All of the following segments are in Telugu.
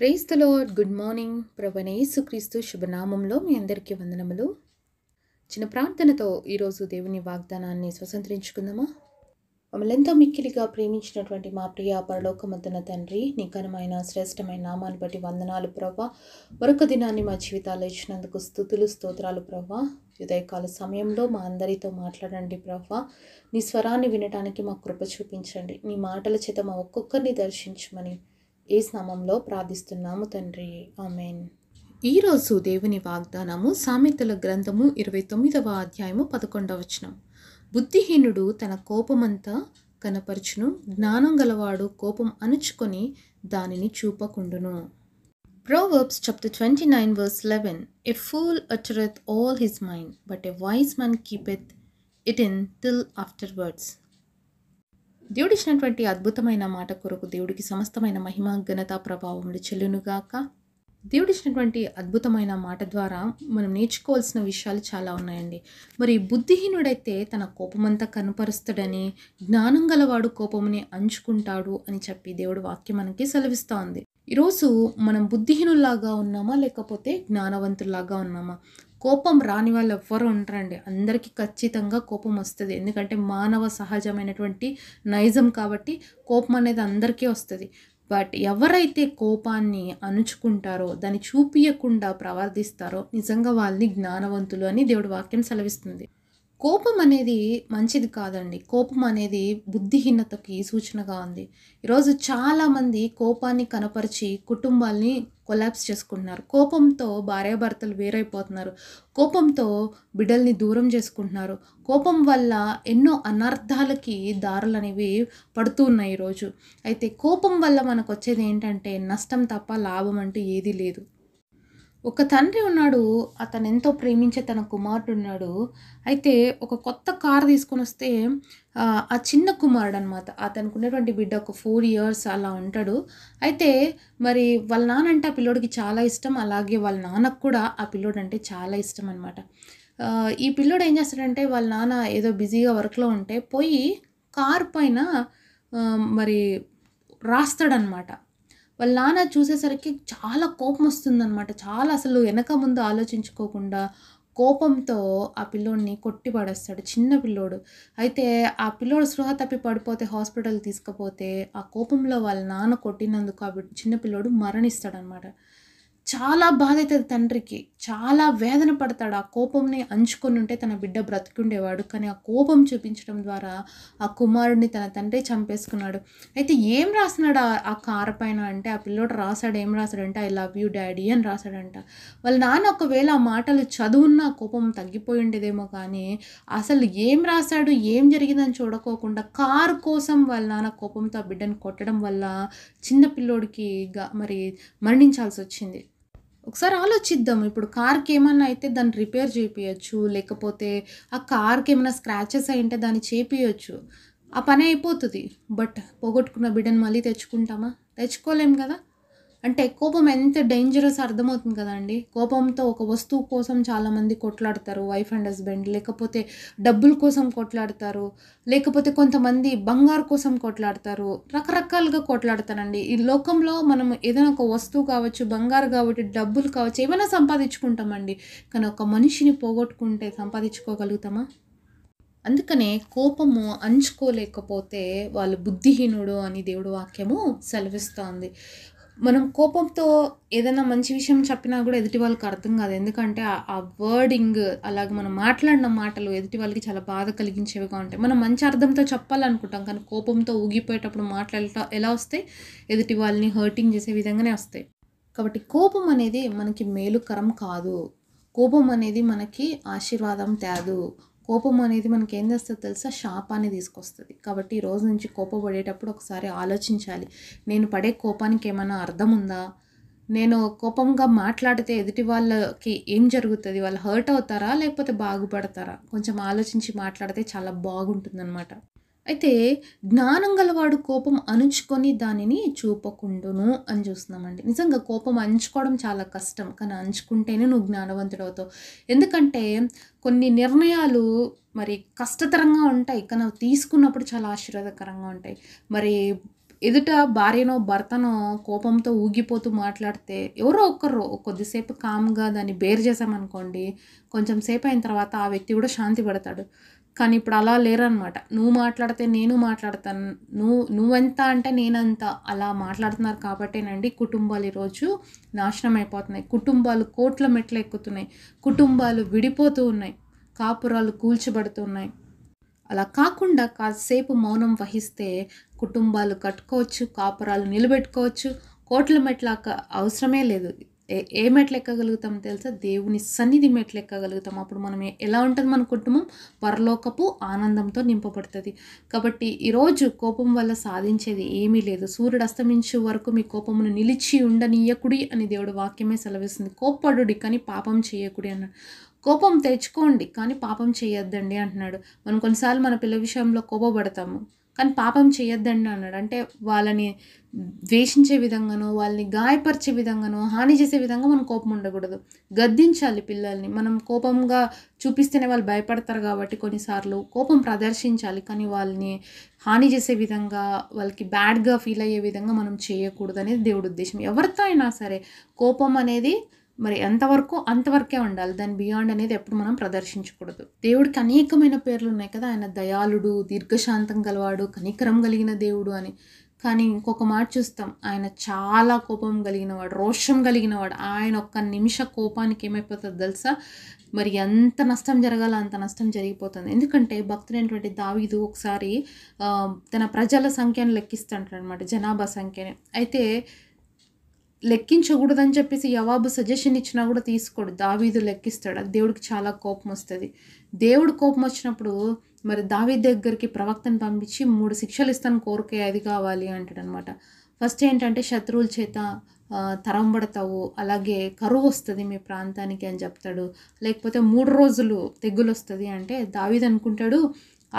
ప్రేస్ గుడ్ మార్నింగ్ ప్రవణేసుక్రీస్తు శుభనామంలో మీ అందరికీ వందనములు చిన్న ప్రార్థనతో ఈరోజు దేవుని వాగ్దానాన్ని స్వతంత్రించుకుందామా మమ్మల్ని ఎంతో మిక్కిలిగా ప్రేమించినటువంటి మా ప్రియ పరలోకమద్దన తండ్రి నిఘనమైన శ్రేష్టమైన నామాన్ని బట్టి వందనాలు ప్రవ్వా మరొక దినాన్ని మా జీవితాల్లో ఇచ్చినందుకు స్థుతులు స్తోత్రాలు ప్రవ్వా ఉదయకాల సమయంలో మా అందరితో మాట్లాడండి ప్రభా నీ స్వరాన్ని వినడానికి మా కృప చూపించండి నీ మాటల చేత మా ఒక్కొక్కరిని దర్శించమని ఏ స్నామంలో ప్రార్థిస్తున్నాము తండ్రి ఆమెన్ ఈరోజు దేవుని వాగ్దానము సామెతల గ్రంథము ఇరవై తొమ్మిదవ అధ్యాయము పదకొండవచనం వచనం బుద్ధిహీనుడు తన కోపమంతా కనపరచును జ్ఞానం గలవాడు కోపం అణుచుకొని దానిని చూపకుండును Proverbs twenty nine verse eleven a fool A all his mind but a wise man keepeth it in till afterwards దేవుడిచ్చినటువంటి అద్భుతమైన మాట కొరకు దేవుడికి సమస్తమైన మహిమ ఘనత ప్రభావములు చెల్లునుగాక దేవుడిచ్చినటువంటి అద్భుతమైన మాట ద్వారా మనం నేర్చుకోవాల్సిన విషయాలు చాలా ఉన్నాయండి మరి బుద్ధిహీనుడైతే తన కోపమంతా కనపరుస్తాడని జ్ఞానం గలవాడు కోపముని అంచుకుంటాడు అని చెప్పి దేవుడు వాక్యం మనకి సెలవిస్తూ ఉంది ఈరోజు మనం బుద్ధిహీనుల్లాగా ఉన్నామా లేకపోతే జ్ఞానవంతుల్లాగా ఉన్నామా కోపం రాని వాళ్ళు ఎవ్వరూ ఉంటారండి అందరికీ ఖచ్చితంగా కోపం వస్తుంది ఎందుకంటే మానవ సహజమైనటువంటి నైజం కాబట్టి కోపం అనేది అందరికీ వస్తుంది బట్ ఎవరైతే కోపాన్ని అణుచుకుంటారో దాన్ని చూపించకుండా ప్రవర్తిస్తారో నిజంగా వాళ్ళని జ్ఞానవంతులు అని దేవుడు వాక్యం సెలవిస్తుంది కోపం అనేది మంచిది కాదండి కోపం అనేది బుద్ధిహీనతకి సూచనగా ఉంది ఈరోజు చాలామంది కోపాన్ని కనపరిచి కుటుంబాల్ని కొలాప్స్ చేసుకుంటున్నారు కోపంతో భార్యాభర్తలు వేరైపోతున్నారు కోపంతో బిడ్డల్ని దూరం చేసుకుంటున్నారు కోపం వల్ల ఎన్నో అనర్థాలకి దారులు అనేవి పడుతున్నాయి ఈరోజు అయితే కోపం వల్ల మనకు వచ్చేది ఏంటంటే నష్టం తప్ప లాభం అంటూ ఏదీ లేదు ఒక తండ్రి ఉన్నాడు అతను ఎంతో ప్రేమించే తన కుమారుడు ఉన్నాడు అయితే ఒక కొత్త కార్ తీసుకొని వస్తే ఆ చిన్న కుమారుడు అనమాట అతనికి ఉన్నటువంటి బిడ్డ ఒక ఫోర్ ఇయర్స్ అలా ఉంటాడు అయితే మరి వాళ్ళ నాన్న అంటే ఆ పిల్లోడికి చాలా ఇష్టం అలాగే వాళ్ళ నాన్నకు కూడా ఆ పిల్లోడు అంటే చాలా ఇష్టం అనమాట ఈ పిల్లోడు ఏం చేస్తాడంటే వాళ్ళ నాన్న ఏదో బిజీగా వర్క్లో ఉంటే పోయి కార్ పైన మరి రాస్తాడనమాట వాళ్ళ నాన్న చూసేసరికి చాలా కోపం వస్తుందన్నమాట చాలా అసలు వెనక ముందు ఆలోచించుకోకుండా కోపంతో ఆ పిల్లోడిని కొట్టి పడేస్తాడు చిన్న పిల్లోడు అయితే ఆ పిల్లోడు స్పృహ తప్పి పడిపోతే హాస్పిటల్ తీసుకుపోతే ఆ కోపంలో వాళ్ళ నాన్న కొట్టినందుకు ఆ చిన్న పిల్లోడు మరణిస్తాడనమాట చాలా బాధ అవుతుంది తండ్రికి చాలా వేదన పడతాడు ఆ కోపంని అంచుకొని ఉంటే తన బిడ్డ బ్రతికుండేవాడు కానీ ఆ కోపం చూపించడం ద్వారా ఆ కుమారుడిని తన తండ్రి చంపేసుకున్నాడు అయితే ఏం రాసినాడు ఆ కార్ పైన అంటే ఆ పిల్లోడు రాశాడు ఏం రాశాడంటే ఐ లవ్ యూ డాడీ అని రాశాడంట వాళ్ళ నాన్న ఒకవేళ ఆ మాటలు చదువున్న కోపం తగ్గిపోయి ఉండేదేమో కానీ అసలు ఏం రాశాడు ఏం జరిగిందని చూడకోకుండా కారు కోసం వాళ్ళ నాన్న కోపంతో ఆ బిడ్డను కొట్టడం వల్ల చిన్న పిల్లోడికి మరి మరణించాల్సి వచ్చింది ఒకసారి ఆలోచిద్దాం ఇప్పుడు కార్కి ఏమన్నా అయితే దాన్ని రిపేర్ చేపియచ్చు లేకపోతే ఆ కార్కి ఏమైనా స్క్రాచెస్ అయి ఉంటే దాన్ని చేపియచ్చు ఆ పని అయిపోతుంది బట్ పోగొట్టుకున్న బిడ్డను మళ్ళీ తెచ్చుకుంటామా తెచ్చుకోలేం కదా అంటే కోపం ఎంత డేంజరస్ అర్థమవుతుంది కదండి కోపంతో ఒక వస్తువు కోసం చాలామంది కొట్లాడతారు వైఫ్ అండ్ హస్బెండ్ లేకపోతే డబ్బుల కోసం కొట్లాడతారు లేకపోతే కొంతమంది బంగారు కోసం కొట్లాడతారు రకరకాలుగా కొట్లాడతారండి ఈ లోకంలో మనం ఏదైనా ఒక వస్తువు కావచ్చు బంగారు కావచ్చు డబ్బులు కావచ్చు ఏమైనా సంపాదించుకుంటామండి కానీ ఒక మనిషిని పోగొట్టుకుంటే సంపాదించుకోగలుగుతామా అందుకనే కోపము అంచుకోలేకపోతే వాళ్ళు బుద్ధిహీనుడు అని దేవుడు వాక్యము సెలవిస్తోంది మనం కోపంతో ఏదైనా మంచి విషయం చెప్పినా కూడా ఎదుటి వాళ్ళకి అర్థం కాదు ఎందుకంటే ఆ వర్డింగ్ అలాగే మనం మాట్లాడిన మాటలు ఎదుటి వాళ్ళకి చాలా బాధ కలిగించేవిగా ఉంటాయి మనం మంచి అర్థంతో చెప్పాలనుకుంటాం కానీ కోపంతో ఊగిపోయేటప్పుడు మాట్లాడటం ఎలా వస్తాయి ఎదుటి వాళ్ళని హర్టింగ్ చేసే విధంగానే వస్తాయి కాబట్టి కోపం అనేది మనకి మేలుకరం కాదు కోపం అనేది మనకి ఆశీర్వాదం తేదు కోపం అనేది మనకి ఏం చేస్తుందో తెలుసా శాపాన్ని తీసుకొస్తుంది కాబట్టి ఈ రోజు నుంచి కోపపడేటప్పుడు ఒకసారి ఆలోచించాలి నేను పడే కోపానికి ఏమైనా అర్థం ఉందా నేను కోపంగా మాట్లాడితే ఎదుటి వాళ్ళకి ఏం జరుగుతుంది వాళ్ళు హర్ట్ అవుతారా లేకపోతే బాగుపడతారా కొంచెం ఆలోచించి మాట్లాడితే చాలా బాగుంటుందన్నమాట అయితే జ్ఞానం గలవాడు కోపం అణుచుకొని దానిని చూపకుండును అని చూస్తున్నామండి నిజంగా కోపం అంచుకోవడం చాలా కష్టం కానీ అంచుకుంటేనే నువ్వు జ్ఞానవంతుడు అవుతావు ఎందుకంటే కొన్ని నిర్ణయాలు మరి కష్టతరంగా ఉంటాయి కానీ అవి తీసుకున్నప్పుడు చాలా ఆశీర్వాదకరంగా ఉంటాయి మరి ఎదుట భార్యనో భర్తనో కోపంతో ఊగిపోతూ మాట్లాడితే ఎవరో ఒకరు కొద్దిసేపు కామ్గా దాన్ని బేర్ చేసామనుకోండి కొంచెం సేపు అయిన తర్వాత ఆ వ్యక్తి కూడా శాంతి పడతాడు కానీ ఇప్పుడు అలా లేరనమాట నువ్వు మాట్లాడితే నేను మాట్లాడతాను నువ్వు నువ్వెంత అంటే నేనంత అలా మాట్లాడుతున్నారు కాబట్టేనండి కుటుంబాలు ఈరోజు నాశనం అయిపోతున్నాయి కుటుంబాలు కోట్ల మెట్లు ఎక్కుతున్నాయి కుటుంబాలు విడిపోతూ ఉన్నాయి కాపురాలు కూల్చబడుతున్నాయి అలా కాకుండా కాసేపు మౌనం వహిస్తే కుటుంబాలు కట్టుకోవచ్చు కాపురాలు నిలబెట్టుకోవచ్చు కోట్ల మెట్ల అవసరమే లేదు ఏ మెట్లు ఎక్కగలుగుతాం తెలుసా దేవుని సన్నిధి మెట్లు ఎక్కగలుగుతాం అప్పుడు మనం ఎలా ఉంటుంది మన కుటుంబం పరలోకపు ఆనందంతో నింపబడుతుంది కాబట్టి ఈరోజు కోపం వల్ల సాధించేది ఏమీ లేదు సూర్యుడు అస్తమించే వరకు మీ కోపమును నిలిచి ఉండనీయకుడి అని దేవుడు వాక్యమే సెలవిస్తుంది కోప్పడుడి కానీ పాపం చేయకుడి అన్నాడు కోపం తెచ్చుకోండి కానీ పాపం చేయొద్దండి అంటున్నాడు మనం కొన్నిసార్లు మన పిల్ల విషయంలో కోపపడతాము కానీ పాపం చేయొద్దండి అన్నాడు అంటే వాళ్ళని ద్వేషించే విధంగానో వాళ్ళని గాయపరిచే విధంగానో హాని చేసే విధంగా మనం కోపం ఉండకూడదు గద్దించాలి పిల్లల్ని మనం కోపంగా చూపిస్తేనే వాళ్ళు భయపడతారు కాబట్టి కొన్నిసార్లు కోపం ప్రదర్శించాలి కానీ వాళ్ళని హాని చేసే విధంగా వాళ్ళకి బ్యాడ్గా ఫీల్ అయ్యే విధంగా మనం చేయకూడదు అనేది దేవుడి ఉద్దేశం ఎవరితో అయినా సరే కోపం అనేది మరి ఎంతవరకు అంతవరకే ఉండాలి దాని బియాండ్ అనేది ఎప్పుడు మనం ప్రదర్శించకూడదు దేవుడికి అనేకమైన పేర్లు ఉన్నాయి కదా ఆయన దయాళుడు దీర్ఘశాంతం గలవాడు కనికరం కలిగిన దేవుడు అని కానీ ఇంకొక మాట చూస్తాం ఆయన చాలా కోపం కలిగినవాడు రోషం కలిగినవాడు ఆయన ఒక్క నిమిష కోపానికి ఏమైపోతుంది తెలుసా మరి ఎంత నష్టం జరగాలో అంత నష్టం జరిగిపోతుంది ఎందుకంటే భక్తుడైనటువంటి దావీదు ఒకసారి తన ప్రజల సంఖ్యను లెక్కిస్తుంటాడు అనమాట జనాభా సంఖ్యని అయితే లెక్కించకూడదని చెప్పేసి యవాబు సజెషన్ ఇచ్చినా కూడా తీసుకోడు దావీదు లెక్కిస్తాడు దేవుడికి చాలా కోపం వస్తుంది దేవుడు కోపం వచ్చినప్పుడు మరి దావీ దగ్గరికి ప్రవక్తను పంపించి మూడు శిక్షలు ఇస్తాను కోరికే అది కావాలి అంటాడనమాట ఫస్ట్ ఏంటంటే శత్రువుల చేత తరంబడతావు అలాగే కరువు వస్తుంది మీ ప్రాంతానికి అని చెప్తాడు లేకపోతే మూడు రోజులు తెగులు వస్తుంది అంటే దావీద్ అనుకుంటాడు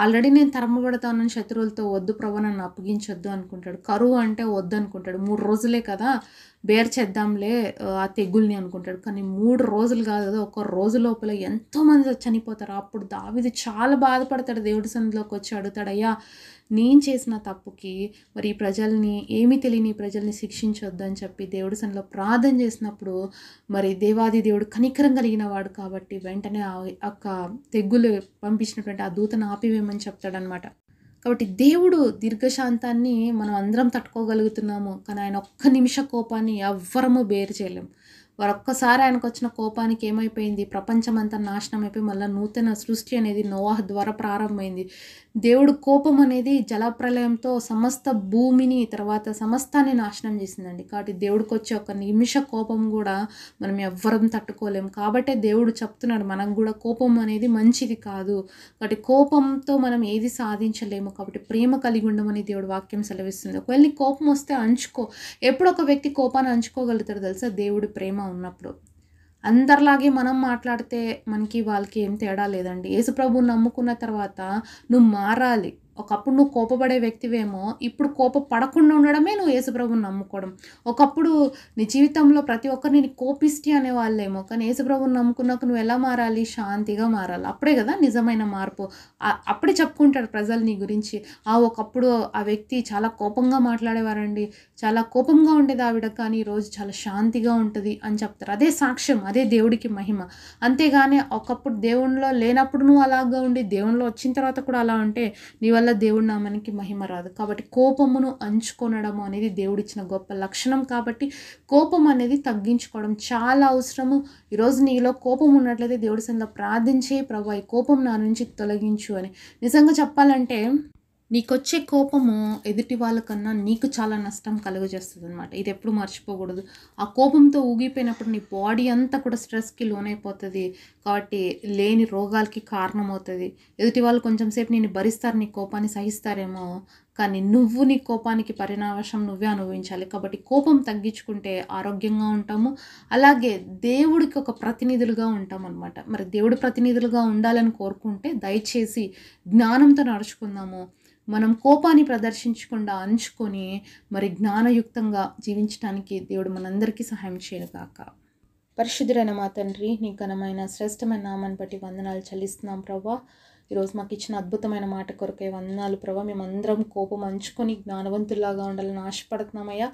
ఆల్రెడీ నేను తరమబడతానని శత్రువులతో వద్దు ప్రభు నన్ను అప్పగించొద్దు అనుకుంటాడు కరువు అంటే వద్దు అనుకుంటాడు మూడు రోజులే కదా బేర్ చేద్దాంలే ఆ తెగుల్ని అనుకుంటాడు కానీ మూడు రోజులు కాదు కదా ఒక రోజు లోపల ఎంతోమంది చనిపోతారు అప్పుడు దావిది చాలా బాధపడతాడు దేవుడి సందులోకి వచ్చి అడుగుతాడయ్యా నేను చేసిన తప్పుకి మరి ప్రజల్ని ఏమి తెలియని ప్రజల్ని అని చెప్పి దేవుడి సన్నిలో ప్రార్థన చేసినప్పుడు మరి దేవాది దేవుడు కనికరం కలిగిన వాడు కాబట్టి వెంటనే ఆ యొక్క తెగ్గులు పంపించినటువంటి ఆ దూతను ఆపివేయమని చెప్తాడనమాట కాబట్టి దేవుడు దీర్ఘశాంతాన్ని మనం అందరం తట్టుకోగలుగుతున్నాము కానీ ఆయన ఒక్క నిమిష కోపాన్ని ఎవ్వరము బేరు చేయలేము వారొక్కసారి ఆయనకు వచ్చిన కోపానికి ఏమైపోయింది ప్రపంచమంతా నాశనం అయిపోయి మళ్ళీ నూతన సృష్టి అనేది నోవాహ ద్వారా ప్రారంభమైంది దేవుడు కోపం అనేది జలప్రలయంతో సమస్త భూమిని తర్వాత సమస్తాన్ని నాశనం చేసిందండి కాబట్టి దేవుడికి వచ్చే ఒక నిమిష కోపం కూడా మనం ఎవ్వరం తట్టుకోలేము కాబట్టే దేవుడు చెప్తున్నాడు మనం కూడా కోపం అనేది మంచిది కాదు కాబట్టి కోపంతో మనం ఏది సాధించలేము కాబట్టి ప్రేమ కలిగి ఉండమని దేవుడు వాక్యం సెలవిస్తుంది ఒకవేళ కోపం వస్తే అంచుకో ఎప్పుడు ఒక వ్యక్తి కోపాన్ని అంచుకోగలుగుతారు తెలుసా దేవుడి ప్రేమ ఉన్నప్పుడు అందరిలాగే మనం మాట్లాడితే మనకి వాళ్ళకి ఏం తేడా లేదండి యేసుప్రభుని నమ్ముకున్న తర్వాత నువ్వు మారాలి ఒకప్పుడు నువ్వు కోపపడే వ్యక్తివేమో ఇప్పుడు కోప పడకుండా ఉండడమే నువ్వు యేసుప్రభుని నమ్ముకోవడం ఒకప్పుడు నీ జీవితంలో ప్రతి ఒక్కరిని నేను అనే అనేవాళ్ళేమో కానీ యేసుప్రభుని నమ్ముకున్నాక నువ్వు ఎలా మారాలి శాంతిగా మారాలి అప్పుడే కదా నిజమైన మార్పు అప్పుడే చెప్పుకుంటాడు ప్రజలు నీ గురించి ఆ ఒకప్పుడు ఆ వ్యక్తి చాలా కోపంగా మాట్లాడేవారండి చాలా కోపంగా ఉండేది ఆవిడ కానీ ఈరోజు చాలా శాంతిగా ఉంటుంది అని చెప్తారు అదే సాక్ష్యం అదే దేవుడికి మహిమ అంతేగాని ఒకప్పుడు దేవుణ్ణిలో లేనప్పుడు నువ్వు అలాగా ఉండి దేవుణ్ణిలో వచ్చిన తర్వాత కూడా అలా ఉంటే నీ వల్ల వల్ల దేవుడి నామానికి మహిమ రాదు కాబట్టి కోపమును అంచుకొనడం అనేది దేవుడిచ్చిన గొప్ప లక్షణం కాబట్టి కోపం అనేది తగ్గించుకోవడం చాలా అవసరము ఈరోజు నీలో కోపం ఉన్నట్లయితే దేవుడి సంగ ప్రార్థించే ప్రభు ఈ కోపం నా నుంచి తొలగించు అని నిజంగా చెప్పాలంటే నీకొచ్చే కోపము ఎదుటి వాళ్ళకన్నా నీకు చాలా నష్టం కలుగజేస్తుంది అనమాట ఇది ఎప్పుడు మర్చిపోకూడదు ఆ కోపంతో ఊగిపోయినప్పుడు నీ బాడీ అంతా కూడా స్ట్రెస్కి లోనైపోతుంది కాబట్టి లేని రోగాలకి కారణమవుతుంది ఎదుటి వాళ్ళు కొంచెం సేపు నేను భరిస్తారు నీ కోపాన్ని సహిస్తారేమో కానీ నువ్వు నీ కోపానికి పరిణామశం నువ్వే అనుభవించాలి కాబట్టి కోపం తగ్గించుకుంటే ఆరోగ్యంగా ఉంటాము అలాగే దేవుడికి ఒక ప్రతినిధులుగా ఉంటాం మరి దేవుడు ప్రతినిధులుగా ఉండాలని కోరుకుంటే దయచేసి జ్ఞానంతో నడుచుకుందాము మనం కోపాన్ని ప్రదర్శించకుండా అంచుకొని మరి జ్ఞానయుక్తంగా జీవించడానికి దేవుడు మనందరికీ సహాయం కాక పరిశుద్ధులైన మా తండ్రి నీ ఘనమైన శ్రేష్టమైన నామాన్ని బట్టి వందనాలు చెల్లిస్తున్నాం ప్రభా ఈరోజు మాకు ఇచ్చిన అద్భుతమైన మాట కొరకే వందనాలు ప్రభా మేమందరం కోపం అంచుకొని జ్ఞానవంతుల్లాగా ఉండాలని ఆశపడుతున్నామయ్యా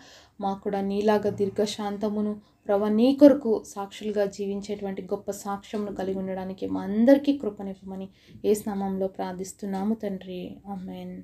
మాకు కూడా నీలాగా దీర్ఘశాంతమును ప్రభా నీ కొరకు సాక్షులుగా జీవించేటువంటి గొప్ప సాక్ష్యమును కలిగి ఉండడానికి మా అందరికీ కృపనివ్వమని ఏ స్నామంలో ప్రార్థిస్తున్నాము తండ్రి అమ్మేన్